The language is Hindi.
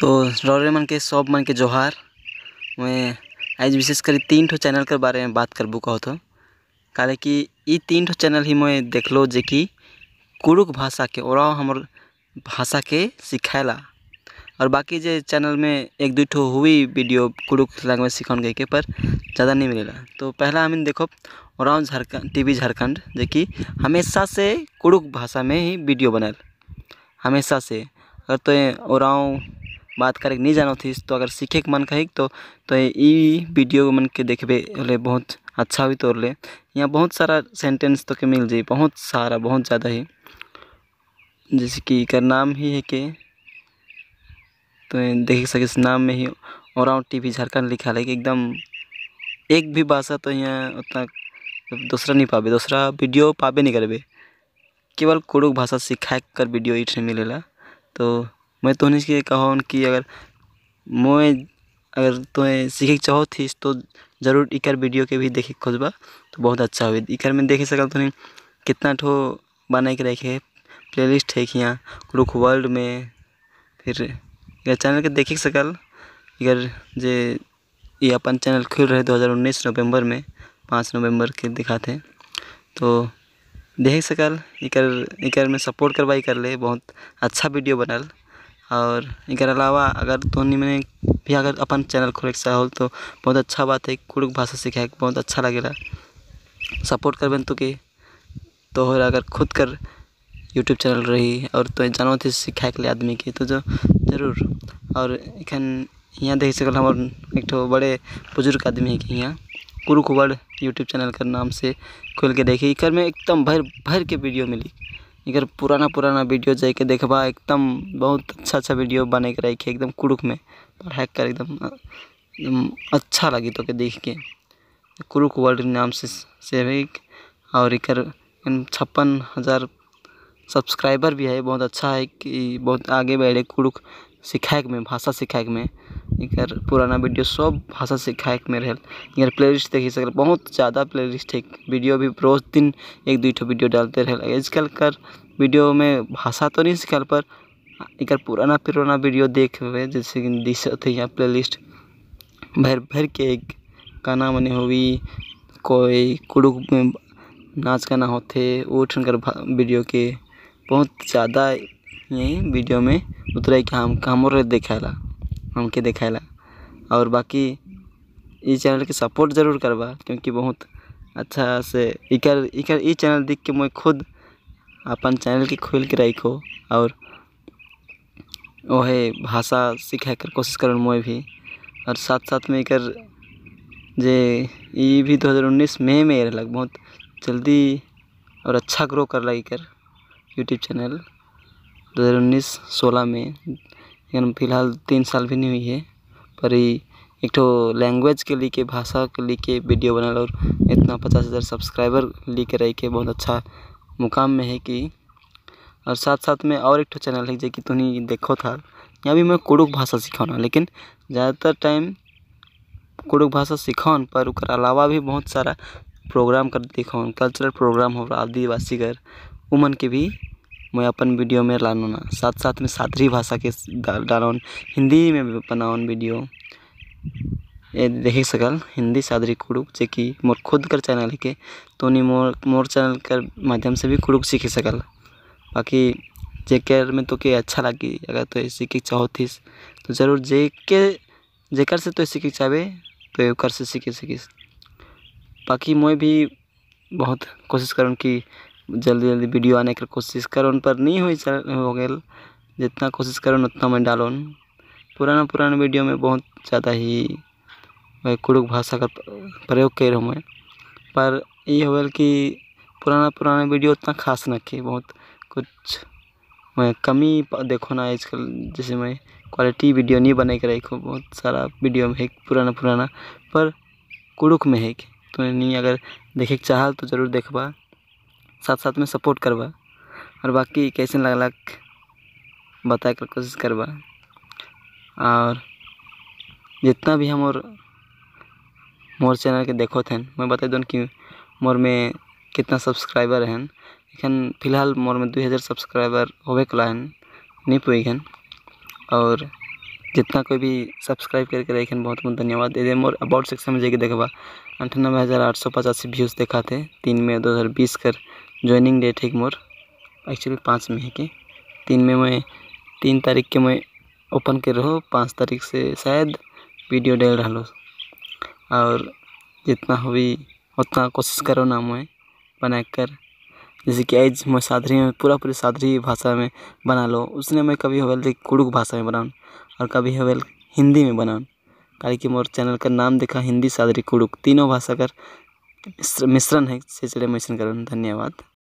तो रौरे मन के सब मन के जोहार मैं आज विशेष करी तीन ठो चैनल के बारे में बात करबू कहो तो काले कि ये तीन ठो चैनल ही मैं देखलो जे कि कुरुक भाषा के और हमर भाषा के सिखेला और बाकी जे चैनल में एक दुई ठो हुई वीडियो कुरुक लैंग्वेज सिखाने गई के पर ज़्यादा नहीं मिलेला तो पहला हम देखो और झारखंड टी वी झारखंड जे कि हमेशा से कुरुक भाषा में ही वीडियो बनल हमेशा से अगर तो ओराव बात करे नहीं जानो थी तो अगर सीखे के मन कहे तो तो वीडियो मन के देखे अरे बहुत अच्छा भी तोड़ ले यहाँ बहुत सारा सेंटेंस तो के मिल जाए बहुत सारा बहुत ज़्यादा ही जैसे कि इकर नाम ही है के तो देख इस नाम में ही और वी झारखंड लिखा है कि एकदम एक भी भाषा तो यहाँ उतना दूसरा नहीं पाबे दूसरा वीडियो पाबे नहीं करबे केवल कुड़ुक भाषा सिखा कर वीडियो इठ मिलेगा तो मैं तो नहीं कहोन कि अगर मैं अगर तोहें सीखे चाहो थी तो ज़रूर इकर वीडियो के भी देखे खोजबा तो बहुत अच्छा होई इकर में देखे सकल तो कितना ठो बना के रखे लिस्ट है कि यहाँ रुख वर्ल्ड में फिर इकर चैनल के देखे सकल इकर जे ये अपन चैनल खुल रहे 2019 नवंबर में पाँच नवंबर के दिखाते तो देख सकल इकर इकर में सपोर्ट करवाई कर ले बहुत अच्छा वीडियो बनल और एक अलावा अगर धोनी मने भी अगर अपन चैनल खोले के तो बहुत अच्छा बात है कुड़ुक भाषा सीखा है बहुत अच्छा लगे सपोर्ट करब तो के तोहर अगर खुद कर यूट्यूब चैनल रही और तो जानो थे सीखा के लिए आदमी के तो जो जरूर और इखन यहाँ देख सकल हम एक बड़े बुजुर्ग आदमी है कि यहाँ वर्ड यूट्यूब चैनल के नाम से खोल के देखी इकर में एकदम भर भर के वीडियो मिली इधर पुराना पुराना वीडियो जाके देखबा एकदम बहुत अच्छा अच्छा वीडियो बने के रखे एकदम कुरुक में पढ़ाई कर एकदम अच्छा लगी तो के देख के कुरुक वर्ल्ड नाम से से है और इकर छप्पन हज़ार सब्सक्राइबर भी है बहुत अच्छा है कि बहुत आगे बढ़े कुरुक सिखाए में भाषा सिखाए में इंकर पुराना वीडियो सब भाषा सिखाए के में रहल प्ले लिस्ट देखी सक बहुत ज़्यादा प्ले लिस्ट है वीडियो भी रोज दिन एक दुई ठो वीडियो डालते रहे आजकल कर वीडियो में भाषा तो नहीं सीखल पर एक पुराना पुराना वीडियो देख हुए जैसे कि दिस यहाँ प्ले लिस्ट भर भर के एक गाना मनी हुई कोई कुड़ुक में नाच गाना होते उठ कर वीडियो के बहुत ज़्यादा यही वीडियो में उतरे कि हम कहाँ देखेला हमके देखेला और बाकी चैनल के सपोर्ट ज़रूर करवा क्योंकि बहुत अच्छा से इकर इकर इ चैनल देख के मैं खुद अपन चैनल के खोल के रखो और वह भाषा सीखे कर कोशिश कर मैं भी और साथ साथ में इकर जे ये भी 2019 में में रहलक बहुत जल्दी और अच्छा ग्रो कर लग कर यूट्यूब चैनल 2019 सोलह में लेकिन फिलहाल तीन साल भी नहीं हुई है पर ई एक ठो लैंग्वेज के के भाषा के के वीडियो बनल और इतना पचास हज़ार सब्सक्राइबर कर रह के बहुत अच्छा मुकाम में है कि और साथ साथ में और एक ठो चैनल है जो कि तुहनी देखो था यहाँ भी मैं कुड़ुक भाषा सिखाना लेकिन ज़्यादातर टाइम कुड़ुक भाषा सिखाऊन पर उकर अलावा भी बहुत सारा प्रोग्राम कर दिखाऊन कल्चरल प्रोग्राम हो आदिवासी कर उमन के भी मैं अपन वीडियो में लानो ना साथ साथ में सादरी भाषा के डाल हिंदी में बनावन वीडियो ये देख सकल हिंदी सादरी कुड़ुक जे कि मोर खुद कर चैनल है के तो नहीं मोर मोर चैनल कर माध्यम से भी कुड़ुक सीख सकल बाकी जे में तो के अच्छा लगी अगर तो सीखे चाहो थीस तो ज़रूर जे के जेकर से तो सीख चाहे तो कर से सीखे सीखीस बाकी मैं भी बहुत कोशिश करूँ कि जल्दी जल्दी वीडियो आने के कोशिश उन पर नहीं हुई हो गल जितना कोशिश करो उतना मैं डालो पुराना पुराना वीडियो में बहुत ज़्यादा ही कुड़ुक भाषा का प्रयोग कर मैं पर ये हो कि पुराना पुराना वीडियो उतना खास ना कि बहुत कुछ मैं कमी देखो ना आजकल जैसे मैं क्वालिटी वीडियो नहीं बने कर रखो बहुत सारा वीडियो में है पुराना पुराना पर कुड़ुक में है तो नहीं अगर देखे चाहल तो ज़रूर देखवा साथ साथ में सपोर्ट करवा और बाकी कैसन लगलक बताए कर कोशिश करवा और जितना भी हम और मोर चैनल के देखो थे मैं बता दूँ कि मोर में कितना सब्सक्राइबर हैं लेकिन फिलहाल मोर में 2000 हज़ार सब्सक्राइबर होबे कला है नहीं हैं और जितना कोई भी सब्सक्राइब करके रखन बहुत बहुत धन्यवाद दे मोर अबाउट सेक्शन में जाके देखा अंठानवे हज़ार आठ सौ पचासी व्यूज़ देखा थे तीन मई दो हज़ार बीस कर जॉइनिंग डेट है कि मोर एक्चुअली पाँच में है कि तीन में मैं तीन तारीख के मैं ओपन कर रहा हूँ पाँच तारीख से शायद वीडियो डाल रहा हूँ और जितना भी उतना कोशिश करो ना मैं बना कर जैसे कि आज मैं साधरी में पूरा पूरी साधरी भाषा में बना लो उसने मैं कभी हवेल कुड़ुक भाषा में बनाऊँ और कभी हवेल हिंदी में बनाऊँ कारण कि मोर चैनल का नाम देखा हिंदी साधरी कुड़ुक तीनों भाषा का मिश्रण है से चले मिश्रण करो धन्यवाद